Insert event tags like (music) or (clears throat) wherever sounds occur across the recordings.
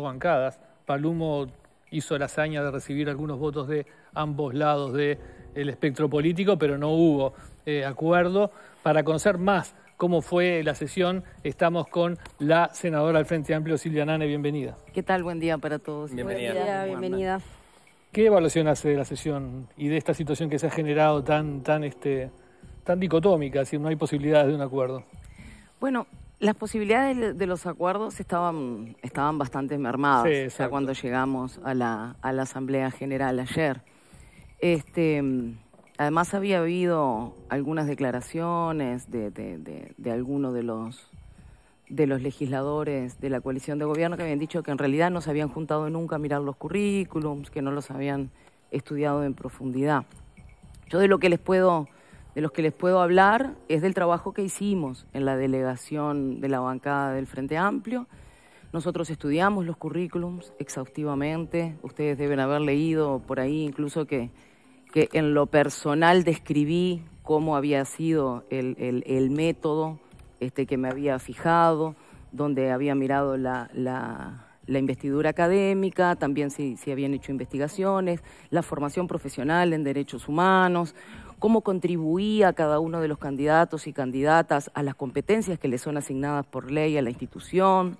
bancadas. Palumo hizo la hazaña de recibir algunos votos de ambos lados del espectro político, pero no hubo eh, acuerdo. Para conocer más cómo fue la sesión, estamos con la senadora al Frente Amplio, Silvia Nane, bienvenida. ¿Qué tal? Buen día para todos. Bienvenida. bienvenida. ¿Qué evaluación hace de la sesión y de esta situación que se ha generado tan, tan, este, tan dicotómica, si no hay posibilidades de un acuerdo? Bueno, las posibilidades de los acuerdos estaban, estaban bastante mermadas o cuando llegamos a la, Asamblea General ayer. Este, además había habido algunas declaraciones de, de, de, algunos de los de los legisladores de la coalición de gobierno que habían dicho que en realidad no se habían juntado nunca a mirar los currículums, que no los habían estudiado en profundidad. Yo de lo que les puedo de los que les puedo hablar es del trabajo que hicimos en la delegación de la bancada del Frente Amplio. Nosotros estudiamos los currículums exhaustivamente, ustedes deben haber leído por ahí incluso que, que en lo personal describí cómo había sido el, método este, que me había fijado, donde había mirado la, investidura académica, también si habían hecho investigaciones, la formación profesional en derechos humanos, cómo contribuía cada uno de los candidatos y candidatas a las competencias que le son asignadas por ley a la institución,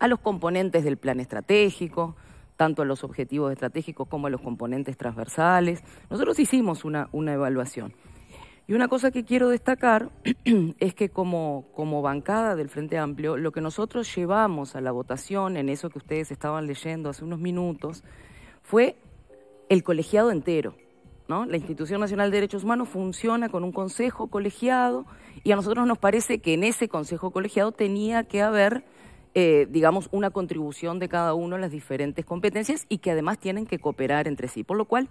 a los componentes del plan estratégico, tanto a los objetivos estratégicos como a los componentes transversales. Nosotros hicimos una, una evaluación. Y una cosa que quiero destacar (clears throat) es que como, como, bancada del Frente Amplio, lo que nosotros llevamos a la votación, en eso que ustedes estaban leyendo hace unos minutos, fue el colegiado entero. La Institución Nacional de Derechos Humanos funciona con un consejo colegiado y a nosotros nos parece que en ese consejo colegiado tenía que haber, eh, digamos, una contribución de cada uno a las diferentes competencias y que además tienen que cooperar entre sí, por lo cual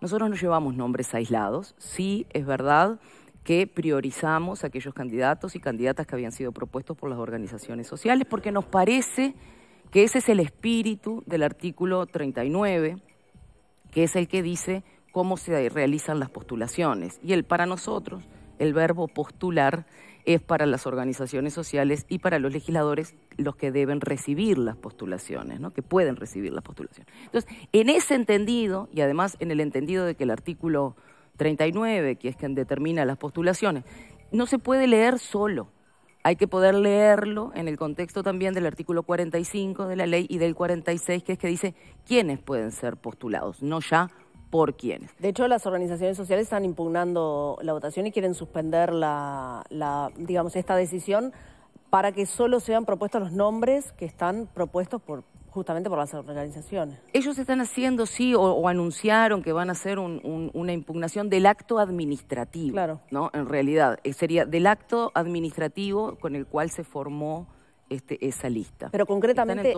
nosotros no llevamos nombres aislados, sí es verdad que priorizamos aquellos candidatos y candidatas que habían sido propuestos por las organizaciones sociales, porque nos parece que ese es el espíritu del artículo 39, que es el que dice cómo se realizan las postulaciones. Y el para nosotros, el verbo postular, es para las organizaciones sociales y para los legisladores los que deben recibir las postulaciones, ¿no? que pueden recibir las postulaciones. Entonces, en ese entendido, y además en el entendido de que el artículo 39, que es quien determina las postulaciones, no se puede leer solo. Hay que poder leerlo en el contexto también del artículo 45 de la ley y del 46, que es que dice quiénes pueden ser postulados, no ya por De hecho, las organizaciones sociales están impugnando la votación y quieren suspender la, digamos, esta decisión para que solo sean propuestos los nombres que están propuestos por, justamente por las organizaciones. Ellos están haciendo, sí, o, anunciaron que van a hacer una impugnación del acto administrativo. Claro. ¿no? En realidad, eh, sería del acto administrativo con el cual se formó este, esa lista. Pero concretamente,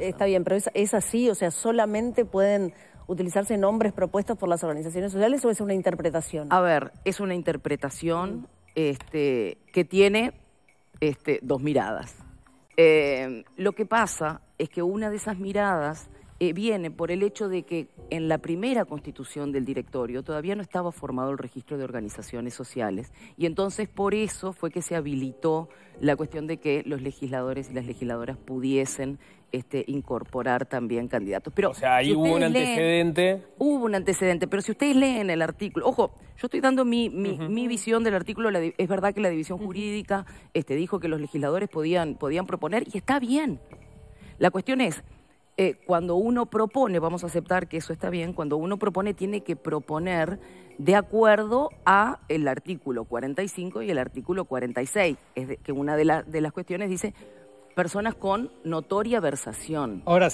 está bien, pero es así, o sea, solamente pueden utilizarse nombres propuestos por las organizaciones sociales o es una interpretación? A ver, es una interpretación este, que tiene este, dos miradas. Eh, lo que pasa es que una de esas miradas eh, viene por el hecho de que en la primera constitución del directorio todavía no estaba formado el registro de organizaciones sociales y entonces por eso fue que se habilitó la cuestión de que los legisladores y las legisladoras pudiesen este, incorporar también candidatos. Pero, o sea, ahí hubo un antecedente. hubo un antecedente, pero si ustedes leen el artículo, ojo, yo estoy dando mi, visión del artículo, es verdad que la división jurídica este, dijo que los legisladores podían, podían proponer y está bien. La cuestión es, eh, cuando uno propone, vamos a aceptar que eso está bien, cuando uno propone tiene que proponer de acuerdo a el artículo 45 y el artículo 46, es que una de, las de las cuestiones dice personas con notoria versación. Ahora,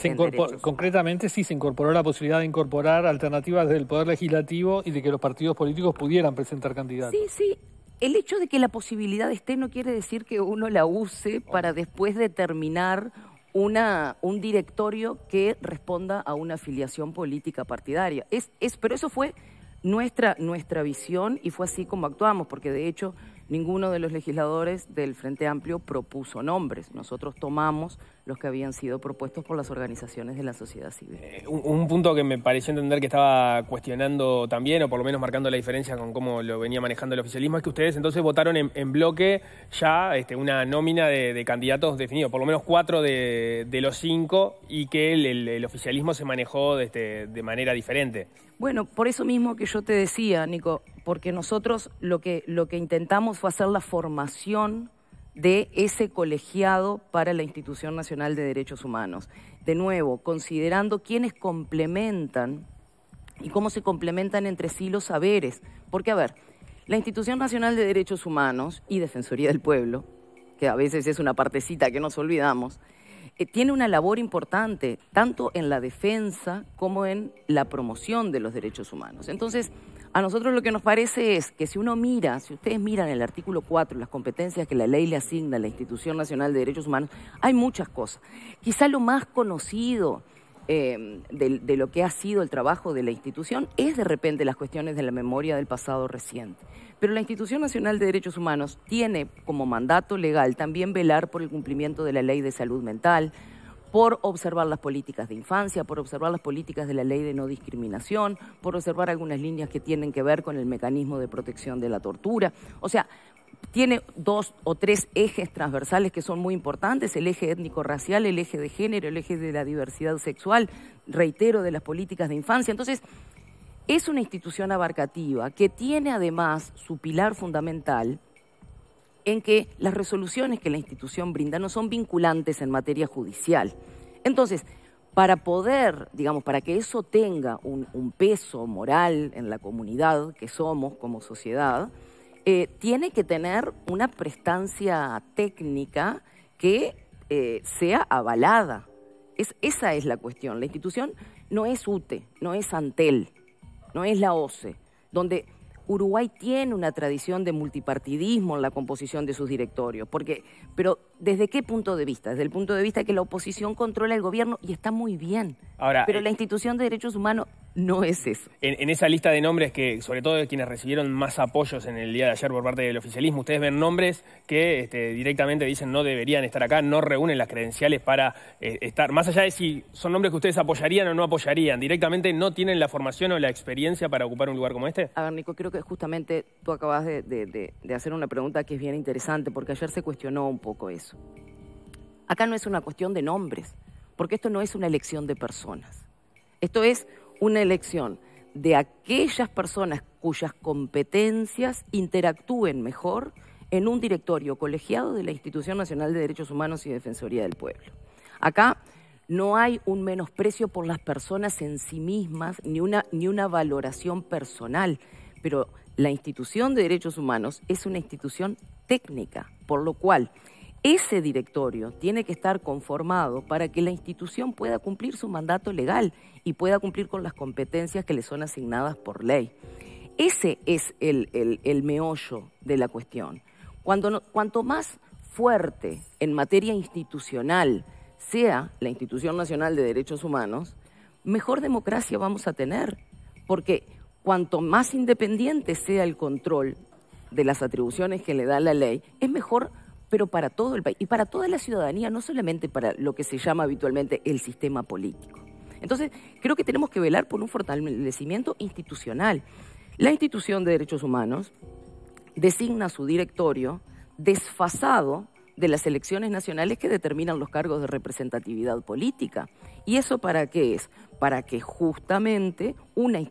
concretamente sí se incorporó la posibilidad de incorporar alternativas del Poder Legislativo y de que los partidos políticos pudieran presentar candidatos. Sí, sí. El hecho de que la posibilidad esté no quiere decir que uno la use para después determinar una, un directorio que responda a una afiliación política partidaria. Es, es, pero eso fue nuestra, nuestra visión y fue así como actuamos, porque de hecho ninguno de los legisladores del Frente Amplio propuso nombres. Nosotros tomamos los que habían sido propuestos por las organizaciones de la sociedad civil. Eh, un, punto que me pareció entender que estaba cuestionando también, o por lo menos marcando la diferencia con cómo lo venía manejando el oficialismo, es que ustedes entonces votaron en, bloque ya este, una nómina de, candidatos definidos, por lo menos cuatro de, los cinco, y que el, oficialismo se manejó este, de manera diferente. Bueno, por eso mismo que yo te decía, Nico, porque nosotros lo que, lo que intentamos fue hacer la formación de ese colegiado para la Institución Nacional de Derechos Humanos. De nuevo, considerando quiénes complementan y cómo se complementan entre sí los saberes. Porque, a ver, la Institución Nacional de Derechos Humanos y Defensoría del Pueblo, que a veces es una partecita que nos olvidamos, eh, tiene una labor importante, tanto en la defensa como en la promoción de los derechos humanos. Entonces, a nosotros lo que nos parece es que si uno mira, si ustedes miran el artículo 4, las competencias que la ley le asigna a la Institución Nacional de Derechos Humanos, hay muchas cosas. Quizá lo más conocido em, de lo que ha sido el trabajo de la institución es de repente las cuestiones de la memoria del pasado reciente. Pero la Institución Nacional de Derechos Humanos tiene como mandato legal también velar por el cumplimiento de la ley de salud mental, por observar las políticas de infancia, por observar las políticas de la ley de no discriminación, por observar algunas líneas que tienen que ver con el mecanismo de protección de la tortura. O sea, tiene dos o tres ejes transversales que son muy importantes, el eje étnico-racial, el eje de género, el eje de la diversidad sexual, reitero, de las políticas de infancia. Entonces, es una institución abarcativa que tiene además su pilar fundamental, en que las resoluciones que la institución brinda no son vinculantes en materia judicial. Entonces, para poder, digamos, para que eso tenga un, peso moral en la comunidad que somos como sociedad, eh, tiene que tener una prestancia técnica que eh, sea avalada. Es, esa es la cuestión. La institución no es UTE, no es Antel, no es la OCE, donde Uruguay tiene una tradición de multipartidismo en la composición de sus directorios, porque, pero ¿desde qué punto de vista? Desde el punto de vista que la oposición controla el gobierno y está muy bien. Ahora, pero eh, la institución de derechos humanos no es eso. En, esa lista de nombres que, sobre todo de quienes recibieron más apoyos en el día de ayer por parte del oficialismo, ustedes ven nombres que este, directamente dicen no deberían estar acá, no reúnen las credenciales para eh, estar, más allá de si son nombres que ustedes apoyarían o no apoyarían, directamente no tienen la formación o la experiencia para ocupar un lugar como este. A ver, Nico, creo que justamente tú acabas de hacer una pregunta que es bien interesante, porque ayer se cuestionó un poco eso. Acá no es una cuestión de nombres, porque esto no es una elección de personas. Esto es una elección de aquellas personas cuyas competencias interactúen mejor en un directorio colegiado de la Institución Nacional de Derechos Humanos y Defensoría del Pueblo. Acá no hay un menosprecio por las personas en sí mismas, ni una, ni una valoración personal, pero la institución de derechos humanos es una institución técnica, por lo cual ese directorio tiene que estar conformado para que la institución pueda cumplir su mandato legal y pueda cumplir con las competencias que le son asignadas por ley. Ese es el, meollo de la cuestión. Cuando cuanto más fuerte en materia institucional sea la Institución Nacional de Derechos Humanos, mejor democracia vamos a tener, porque cuanto más independiente sea el control de las atribuciones que le da la ley, es mejor pero para todo el país y para toda la ciudadanía, no solamente para lo que se llama habitualmente el sistema político. Entonces, creo que tenemos que velar por un fortalecimiento institucional. La institución de derechos humanos designa su directorio desfasado de las elecciones nacionales que determinan los cargos de representatividad política. ¿Y eso para qué es? Para que justamente una,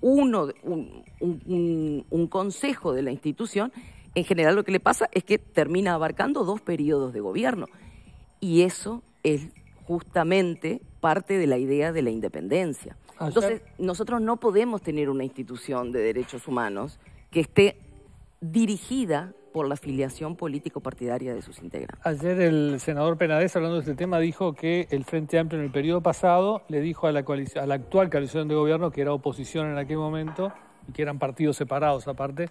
uno, un, un consejo de la institución en general lo que le pasa es que termina abarcando dos periodos de gobierno. Y eso es justamente parte de la idea de la independencia. Entonces, nosotros no podemos tener una institución de derechos humanos que esté dirigida por la afiliación político-partidaria de sus integrantes. Ayer el senador Penades, hablando de este tema, dijo que el Frente Amplio en el periodo pasado le dijo a la, a la actual coalición de gobierno, que era oposición en aquel momento y que eran partidos separados aparte,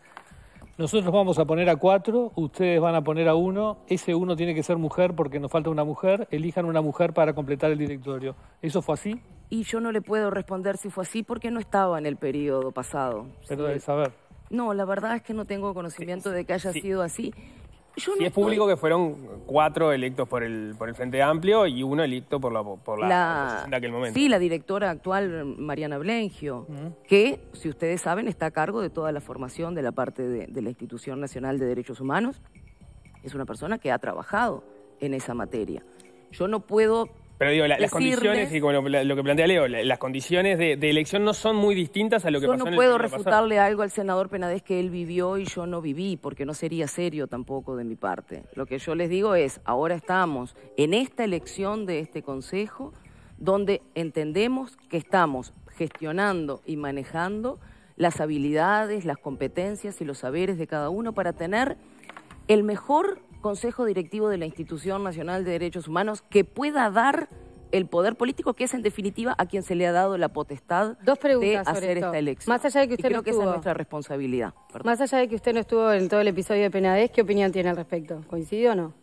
nosotros vamos a poner a cuatro, ustedes van a poner a uno, ese uno tiene que ser mujer porque nos falta una mujer, elijan una mujer para completar el directorio. ¿Eso fue así? Y yo no le puedo responder si fue así porque no estaba en el periodo pasado. Pero de saber. No, la verdad es que no tengo conocimiento de que haya sido así. Si es público que fueron cuatro electos por el, por el Frente Amplio y uno electo por la, por la, de aquel momento. Sí, la directora actual, Mariana Blengio, que, si ustedes saben, está a cargo de toda la formación de la parte de, la Institución Nacional de Derechos Humanos. Es una persona que ha trabajado en esa materia. Yo no puedo pero digo, las condiciones, y como lo, que plantea Leo, las condiciones de, elección no son muy distintas a lo que yo no puedo refutarle algo al senador Penades que él vivió y yo no viví, porque no sería serio tampoco de mi parte. Lo que yo les digo es, ahora estamos en esta elección de este Consejo, donde entendemos que estamos gestionando y manejando las habilidades, las competencias y los saberes de cada uno para tener el mejor Consejo Directivo de la Institución Nacional de Derechos Humanos que pueda dar el poder político, que es en definitiva a quien se le ha dado la potestad Dos de hacer esta elección. Más allá de que usted no que es nuestra responsabilidad. Más allá de que usted no estuvo en todo el episodio de Penades, ¿qué opinión tiene al respecto? ¿Coincide o no?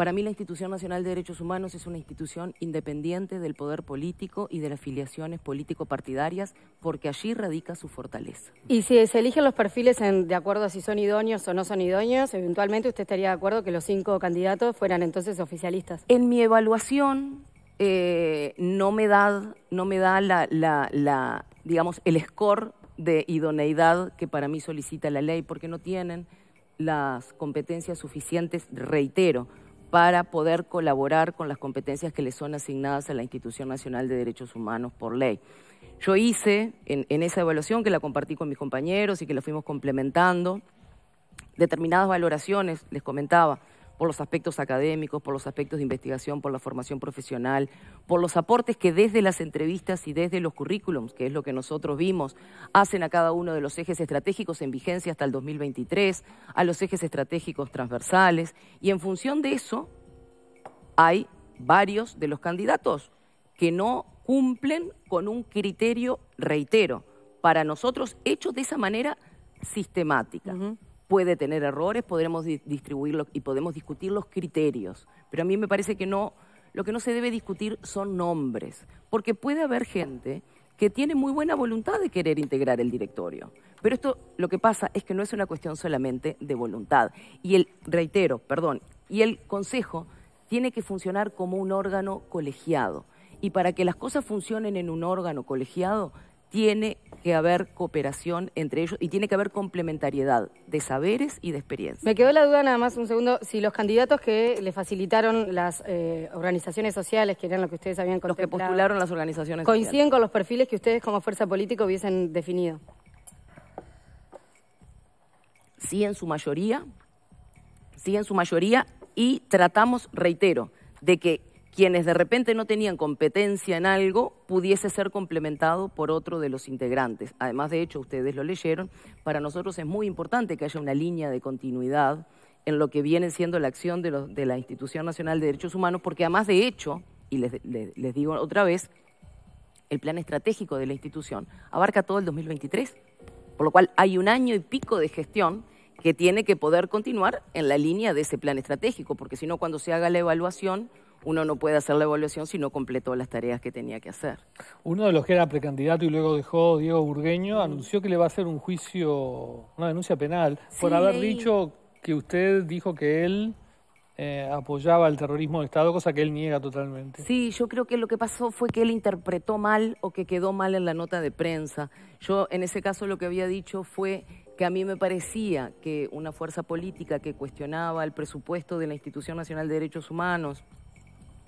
Para mí la Institución Nacional de Derechos Humanos es una institución independiente del poder político y de las filiaciones político-partidarias porque allí radica su fortaleza. Y si se eligen los perfiles de acuerdo a si son idóneos o no son idóneos, eventualmente usted estaría de acuerdo que los cinco candidatos fueran entonces oficialistas. En mi evaluación eh, no me da, no me da la, digamos, el score de idoneidad que para mí solicita la ley porque no tienen las competencias suficientes, reitero, para poder colaborar con las competencias que le son asignadas a la Institución Nacional de Derechos Humanos por ley. Yo hice en, en, esa evaluación, que la compartí con mis compañeros y que la fuimos complementando, determinadas valoraciones, les comentaba, por los aspectos académicos, por los aspectos de investigación, por la formación profesional, por los aportes que desde las entrevistas y desde los currículums, que es lo que nosotros vimos, hacen a cada uno de los ejes estratégicos en vigencia hasta el 2023, a los ejes estratégicos transversales, y en función de eso hay varios de los candidatos que no cumplen con un criterio, reitero, para nosotros hecho de esa manera sistemática puede tener errores, podremos distribuirlos y podemos discutir los criterios, pero a mí me parece que no, lo que no se debe discutir son nombres, porque puede haber gente que tiene muy buena voluntad de querer integrar el directorio. Pero esto lo que pasa es que no es una cuestión solamente de voluntad. Y el, reitero, perdón, y el Consejo tiene que funcionar como un órgano colegiado. Y para que las cosas funcionen en un órgano colegiado, tiene que haber cooperación entre ellos y tiene que haber complementariedad de saberes y de experiencia. Me quedó la duda nada más un segundo, si los candidatos que le facilitaron las eh, organizaciones sociales, que eran lo que ustedes habían contemplado... Los que postularon las organizaciones ¿Coinciden con los perfiles que ustedes como fuerza política hubiesen definido? Sí, en su mayoría. Sí, en su mayoría. Y tratamos, reitero, de que quienes de repente no tenían competencia en algo pudiese ser complementado por otro de los integrantes. Además, de hecho, ustedes lo leyeron, para nosotros es muy importante que haya una línea de continuidad en lo que viene siendo la acción de, la Institución Nacional de Derechos Humanos, porque además, de hecho, y les, les digo otra vez, el plan estratégico de la institución abarca todo el 2023, por lo cual hay un año y pico de gestión que tiene que poder continuar en la línea de ese plan estratégico, porque si no, cuando se haga la evaluación uno no puede hacer la evaluación si no completó las tareas que tenía que hacer. Uno de los que era precandidato y luego dejó Diego Burgueño anunció que le va a hacer un juicio, una denuncia penal, por haber dicho que usted dijo que él eh, apoyaba el terrorismo de Estado, cosa que él niega totalmente. Sí, yo creo que lo que pasó fue que él interpretó mal o que quedó mal en la nota de prensa. Yo en ese caso lo que había dicho fue que a mí me parecía que una fuerza política que cuestionaba el presupuesto de la Institución Nacional de Derechos Humanos,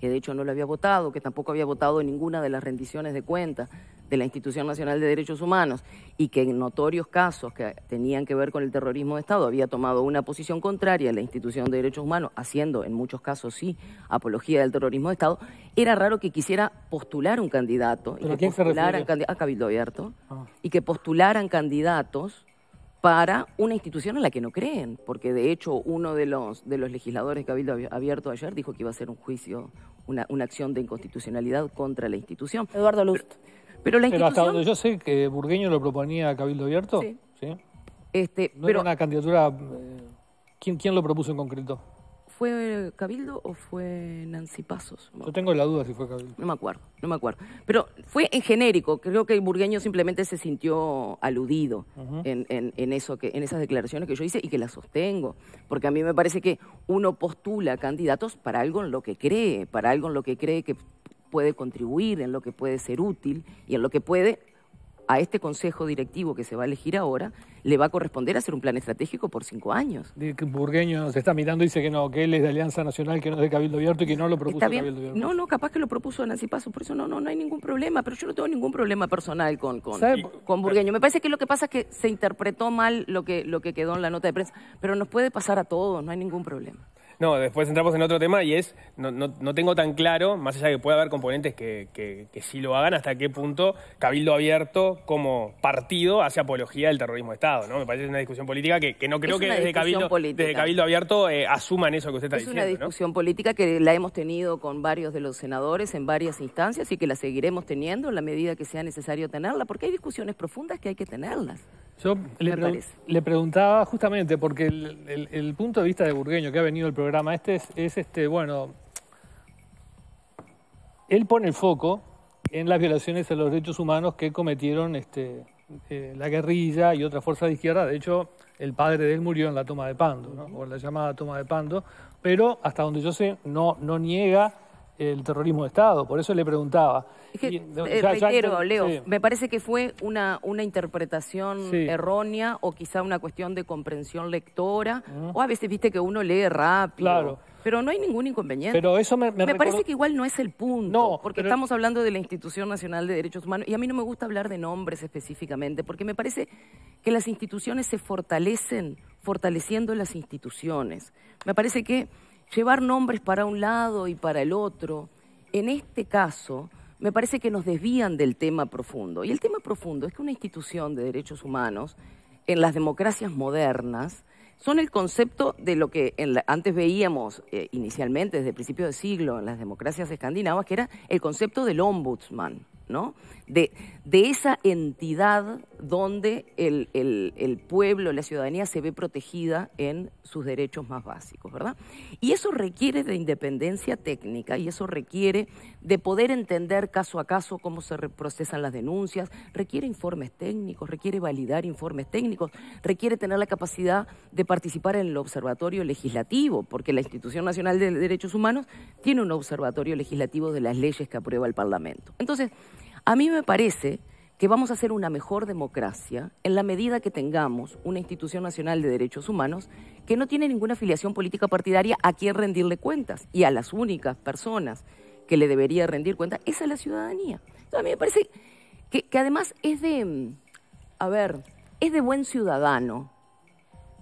que de hecho no lo había votado, que tampoco había votado en ninguna de las rendiciones de cuentas de la Institución Nacional de Derechos Humanos y que en notorios casos que tenían que ver con el terrorismo de Estado había tomado una posición contraria a la institución de derechos humanos, haciendo en muchos casos sí apología del terrorismo de Estado, era raro que quisiera postular un candidato y a Cabildo Abierto ah. y que postularan candidatos para una institución en la que no creen, porque de hecho uno de los, de los legisladores Cabildo abierto ayer dijo que iba a ser un juicio, una, una acción de inconstitucionalidad contra la institución. Eduardo Lust. Pero, hasta donde yo sé que Burgueño lo proponía Cabildo Abierto, sí. Este, ¿No pero... era una candidatura... Eh, ¿Quién lo propuso en concreto? ¿Fue Cabildo o fue Nancy Pasos? Yo tengo la duda si fue Cabildo. No me acuerdo, no me acuerdo. Pero fue en genérico, creo que el burgueño simplemente se sintió aludido en, eso que, en esas declaraciones que yo hice y que las sostengo, porque a mí me parece que uno postula candidatos para algo en lo que cree, para algo en lo que cree que puede contribuir, en lo que puede ser útil y en lo que puede a este consejo directivo que se va a elegir ahora le va a corresponder hacer un plan estratégico por cinco años. Burgueño se está mirando y dice que no, que él es de Alianza Nacional, que no es de Cabildo Abierto y que no lo propuso Cabildo Abierto. No, no, capaz que lo propuso Nancy Paso, por eso no, no, no hay ningún problema, pero yo no tengo ningún problema personal con, con, con Burgueño. Me parece que lo que pasa es que se interpretó mal lo que, lo que quedó en la nota de prensa, pero nos puede pasar a todos, no hay ningún problema. No, después entramos en otro tema y es, no, tengo tan claro, más allá de que pueda haber componentes que, que, sí lo hagan, hasta qué punto Cabildo Abierto como partido hace apología del terrorismo de Estado, Me parece una discusión política que, no creo que desde Cabildo, Abierto eh, asuman eso que usted está diciendo. Es una discusión política que la hemos tenido con varios de los senadores en varias instancias y que la seguiremos teniendo en la medida que sea necesario tenerla, porque hay discusiones profundas que hay que tenerlas. Yo le, preguntaba justamente, porque el, punto de vista de Burgueño que ha venido el programa este es, este, bueno, él pone el foco en las violaciones a los derechos humanos que cometieron este, eh, la guerrilla y otra fuerza de izquierda. De hecho, el padre de él murió en la toma de Pando, ¿no? o en la llamada toma de Pando, pero hasta donde yo sé, no, no niega el terrorismo de Estado, por eso le preguntaba. Es eh, Leo, me parece que fue una, una interpretación errónea o quizá una cuestión de comprensión lectora, o a veces viste que uno lee rápido. Pero no hay ningún inconveniente. Pero eso me, me, parece que igual no es el punto, porque estamos hablando de la Institución Nacional de Derechos Humanos y a mí no me gusta hablar de nombres específicamente, porque me parece que las instituciones se fortalecen fortaleciendo las instituciones. Me parece que llevar nombres para un lado y para el otro, en este caso me parece que nos desvían del tema profundo. Y el tema profundo es que una institución de derechos humanos en las democracias modernas son el concepto de lo que antes veíamos eh, inicialmente desde el principio del siglo en las democracias escandinavas, que era el concepto del ombudsman, ¿no? De, de esa entidad donde el, pueblo, la ciudadanía se ve protegida en sus derechos más básicos, ¿verdad? Y eso requiere de independencia técnica y eso requiere de poder entender caso a caso cómo se procesan las denuncias, requiere informes técnicos, requiere validar informes técnicos, requiere tener la capacidad de participar en el observatorio legislativo, porque la Institución Nacional de Derechos Humanos tiene un observatorio legislativo de las leyes que aprueba el Parlamento. Entonces, a mí me parece que vamos a ser una mejor democracia en la medida que tengamos una institución nacional de derechos humanos que no tiene ninguna afiliación política partidaria a quien rendirle cuentas y a las únicas personas que le debería rendir cuentas es a la ciudadanía. a mí me parece que, además es de, mm, a ver, es de buen ciudadano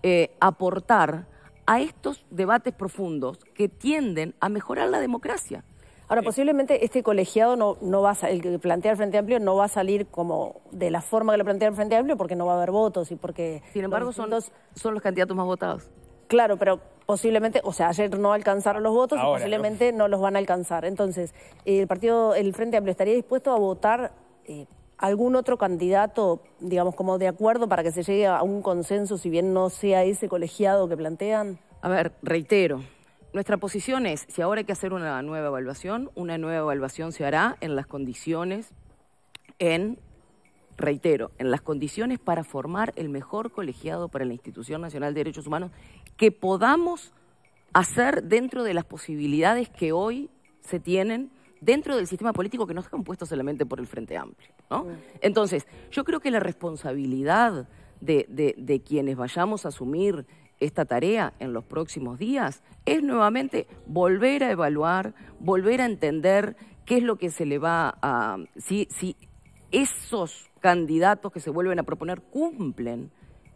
eh, aportar a estos debates profundos que tienden a mejorar la democracia. Ahora, eh, posiblemente este colegiado, no, no va el que plantea el Frente Amplio, no va a salir como de la forma que lo plantea el Frente Amplio porque no va a haber votos y porque... Sin embargo, son, los candidatos más votados. Claro, pero posiblemente, o sea, ayer no alcanzaron los votos y posiblemente no. los van a alcanzar. Entonces, el partido, el Frente Amplio, ¿estaría dispuesto a votar eh, algún otro candidato, digamos, como de acuerdo para que se llegue a un consenso, si bien no sea ese colegiado que plantean? A ver, reitero, nuestra posición es, si ahora hay que hacer una nueva evaluación, una nueva evaluación se hará en las condiciones, en, reitero, en las condiciones para formar el mejor colegiado para la Institución Nacional de Derechos Humanos que podamos hacer dentro de las posibilidades que hoy se tienen dentro del sistema político que no está compuesto solamente por el Frente Amplio. Mm. Entonces, yo creo que la responsabilidad de quienes vayamos a asumir esta tarea en los próximos días es nuevamente volver a evaluar, volver a entender qué es lo que se le va a... Si, esos candidatos que se vuelven a proponer cumplen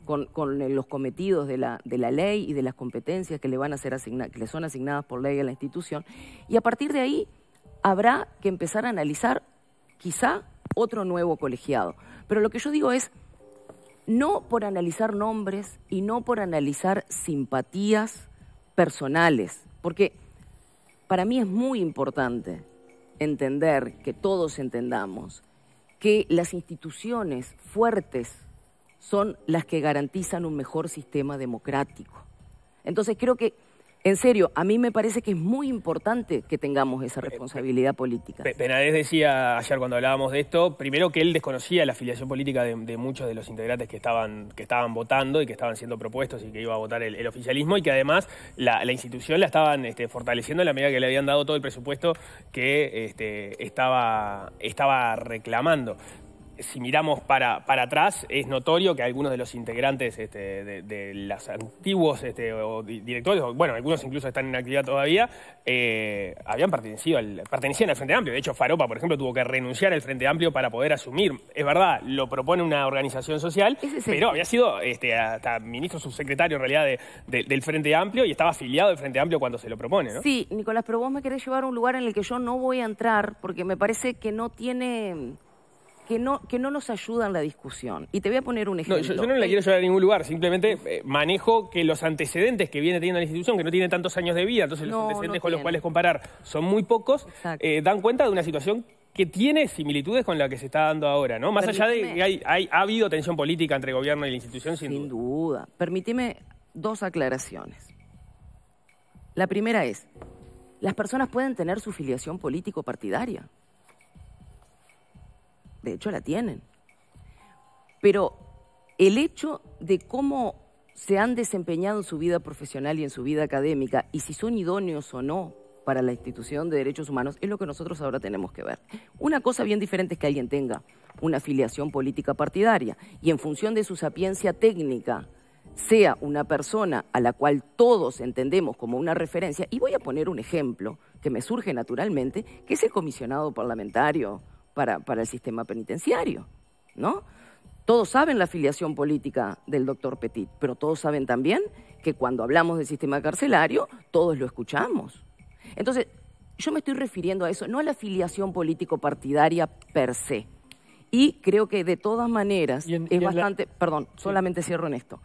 con, los cometidos de la, de la, ley y de las competencias que le, van a ser asignadas, que le son asignadas por ley a la institución. Y a partir de ahí habrá que empezar a analizar quizá otro nuevo colegiado. Pero lo que yo digo es, no por analizar nombres y no por analizar simpatías personales, porque para mí es muy importante entender, que todos entendamos, que las instituciones fuertes son las que garantizan un mejor sistema democrático. Entonces creo que en serio, a mí me parece que es muy importante que tengamos esa responsabilidad política. Penades decía ayer cuando hablábamos de esto, primero que él desconocía la afiliación política de, muchos de los integrantes que estaban, que estaban votando y que estaban siendo propuestos y que iba a votar el, oficialismo y que además la, institución la estaban este, fortaleciendo a la medida que le habían dado todo el presupuesto que este, estaba reclamando si miramos para, para, atrás, es notorio que algunos de los integrantes este, de, los antiguos este, directores, bueno, algunos incluso están en actividad todavía, eh, habían pertenecido al, pertenecían al Frente Amplio. De hecho, Faropa, por ejemplo, tuvo que renunciar al Frente Amplio para poder asumir. Es verdad, lo propone una organización social, pero había sido este, hasta ministro subsecretario, en realidad, del Frente Amplio y estaba afiliado al Frente Amplio cuando se lo propone, ¿no? Sí, Nicolás, pero vos me querés llevar a un lugar en el que yo no voy a entrar porque me parece que no tiene que no, que no nos ayudan la discusión. Y te voy a poner un ejemplo. No, yo, no la quiero llevar a ningún lugar, simplemente eh, manejo que los antecedentes que viene teniendo la institución, que no tiene tantos años de vida, entonces los antecedentes con los cuales comparar son muy pocos, eh, dan cuenta de una situación que tiene similitudes con la que se está dando ahora, ¿no? Más allá de que hay, ha habido tensión política entre el gobierno y la institución, sin, duda. Permitime dos aclaraciones. La primera es, las personas pueden tener su filiación político-partidaria de hecho la tienen. Pero el hecho de cómo se han desempeñado en su vida profesional y en su vida académica y si son idóneos o no para la institución de derechos humanos es lo que nosotros ahora tenemos que ver. Una cosa bien diferente es que alguien tenga una afiliación política partidaria y en función de su sapiencia técnica sea una persona a la cual todos entendemos como una referencia, y voy a poner un ejemplo que me surge naturalmente, que es el comisionado parlamentario para, para el sistema penitenciario, ¿no? Todos saben la afiliación política del doctor Petit, pero todos saben también que cuando hablamos del sistema carcelario, todos lo escuchamos. Entonces, yo me estoy refiriendo a eso, no a la afiliación político-partidaria per se. Y creo que de todas maneras es bastante, perdón, solamente cierro en esto,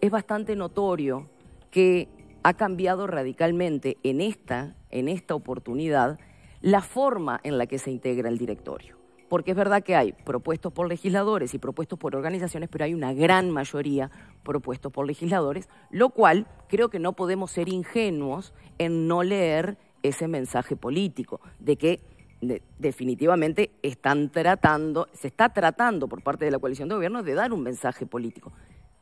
es bastante notorio que ha cambiado radicalmente en esta, en esta oportunidad la forma en la que se integra el directorio. Porque es verdad que hay propuestos por legisladores y propuestos por organizaciones, pero hay una gran mayoría propuestos por legisladores, lo cual creo que no podemos ser ingenuos en no leer ese mensaje político de que definitivamente están tratando, se está tratando por parte de la coalición de gobierno de dar un mensaje político,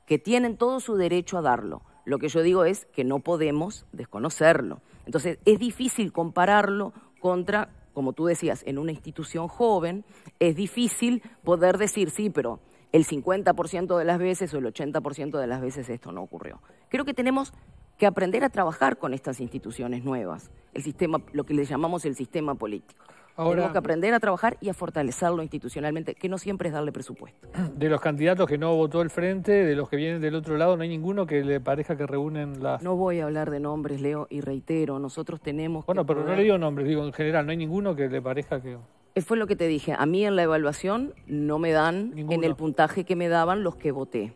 que tienen todo su derecho a darlo. Lo que yo digo es que no podemos desconocerlo. Entonces, es difícil compararlo contra, como tú decías, en una institución joven, es difícil poder decir, sí, pero el 50% de las veces o el 80% de las veces esto no ocurrió. Creo que tenemos que aprender a trabajar con estas instituciones nuevas, el sistema, lo que le llamamos el sistema político. Tenemos que aprender a trabajar y a fortalecerlo institucionalmente, que no siempre es darle presupuesto. (clears throat) De los candidatos que no votó el frente, de los que vienen del otro lado, no hay ninguno que le parezca que reúnen las. No voy a hablar de nombres, Leo, y reitero, nosotros tenemos. Bueno, pero no le digo nombres, digo en general, no hay ninguno que le parezca que. Eh, fue lo que te dije. A mí en la evaluación no me dan en el puntaje que me daban los que voté.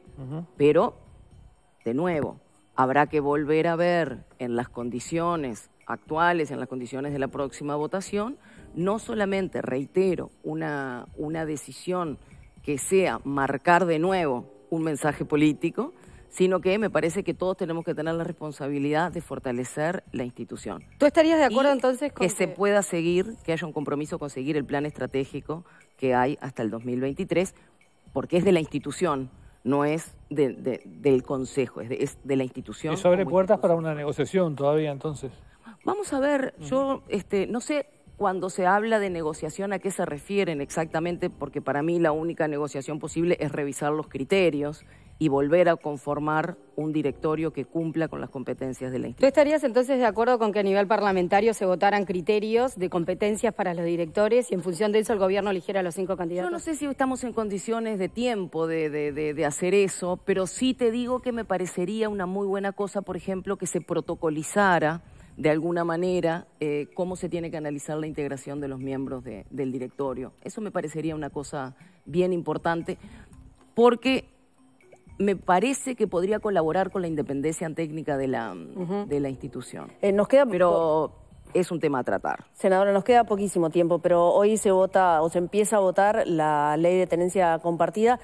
Pero, de nuevo, Habrá que volver a ver en las condiciones actuales, en las condiciones de la próxima votación, no solamente, reitero, una, una decisión que sea marcar de nuevo un mensaje político, sino que me parece que todos tenemos que tener la responsabilidad de fortalecer la institución. ¿Tú estarías de acuerdo entonces con que, que, se pueda seguir, que haya un compromiso con seguir el plan estratégico que hay hasta el 2023, porque es de la institución? no es del Consejo, es de, la institución. Eso abre puertas para una negociación todavía entonces. Vamos a ver, mm. yo este, no sé cuando se habla de negociación a qué se refieren exactamente, porque para mí la única negociación posible es revisar los criterios y volver a conformar un directorio que cumpla con las competencias de la institución. ¿Tú estarías entonces de acuerdo con que a nivel parlamentario se votaran criterios de competencias para los directores y en función de eso el gobierno eligiera a los cinco candidatos? Yo no sé si estamos en condiciones de tiempo de, hacer eso, pero sí te digo que me parecería una muy buena cosa, por ejemplo, que se protocolizara de alguna manera eh, cómo se tiene que analizar la integración de los miembros del directorio. Eso me parecería una cosa bien importante, porque me parece que podría colaborar con la independencia técnica de la, de la institución. Eh, nos queda... Pero es un tema a tratar. Senadora, nos queda poquísimo tiempo, pero hoy se vota o se empieza a votar la ley de tenencia compartida.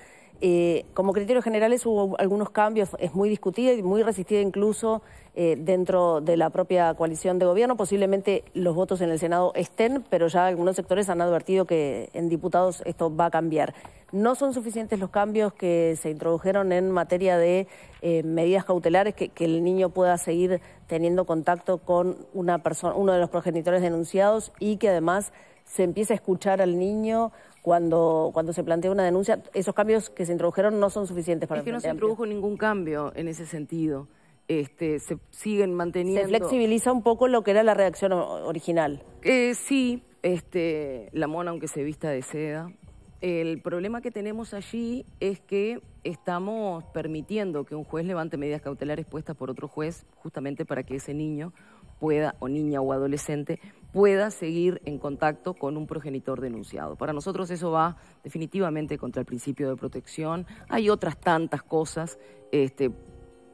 Eh, como criterios generales hubo algunos cambios, es muy discutida y muy resistida incluso eh, dentro de la propia coalición de gobierno. Posiblemente los votos en el Senado estén, pero ya algunos sectores han advertido que en diputados esto va a cambiar. No son suficientes los cambios que se introdujeron en materia de eh, medidas cautelares, que, que, el niño pueda seguir teniendo contacto con una persona, uno de los progenitores denunciados y que además se empiece a escuchar al niño cuando, cuando se plantea una denuncia, esos cambios que se introdujeron no son suficientes para... Es que no se introdujo ningún cambio en ese sentido. Este, se siguen manteniendo... Se flexibiliza un poco lo que era la reacción original. Eh, sí, este, la mona aunque se vista de seda. El problema que tenemos allí es que estamos permitiendo que un juez levante medidas cautelares puestas por otro juez justamente para que ese niño pueda, o niña o adolescente, pueda seguir en contacto con un progenitor denunciado. Para nosotros eso va definitivamente contra el principio de protección. Hay otras tantas cosas, este,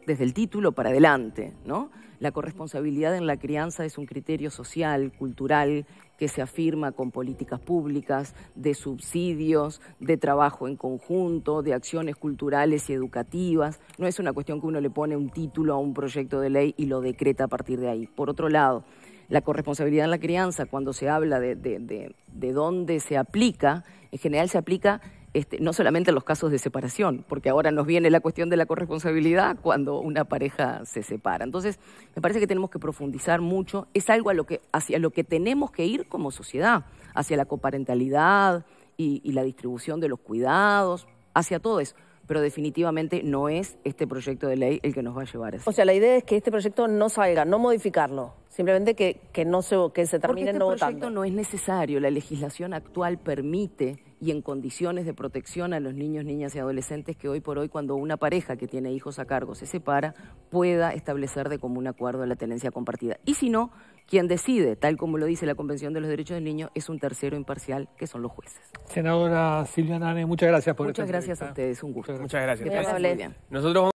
desde el título para adelante, ¿no? La corresponsabilidad en la crianza es un criterio social, cultural, que se afirma con políticas públicas, de subsidios, de trabajo en conjunto, de acciones culturales y educativas. No es una cuestión que uno le pone un título a un proyecto de ley y lo decreta a partir de ahí. Por otro lado, la corresponsabilidad en la crianza, cuando se habla de, dónde se aplica, en general se aplica este, no solamente en los casos de separación, porque ahora nos viene la cuestión de la corresponsabilidad cuando una pareja se separa. Entonces, me parece que tenemos que profundizar mucho, es algo lo hacia lo que tenemos que ir como sociedad, hacia la coparentalidad y la distribución de los cuidados, hacia todo eso pero definitivamente no es este proyecto de ley el que nos va a llevar a eso. O sea, la idea es que este proyecto no salga, no modificarlo, simplemente que, que no se, que se termine en este no votando. Este proyecto no es necesario, la legislación actual permite y en condiciones de protección a los niños, niñas y adolescentes que hoy por hoy cuando una pareja que tiene hijos a cargo se separa pueda establecer de común acuerdo la tenencia compartida. Y si no, quien decide, tal como lo dice la Convención de los Derechos del Niño, es un tercero imparcial, que son los jueces. Senadora Silvia Nane, muchas gracias por Muchas gracias a ustedes, un gusto. Muchas gracias. gracias.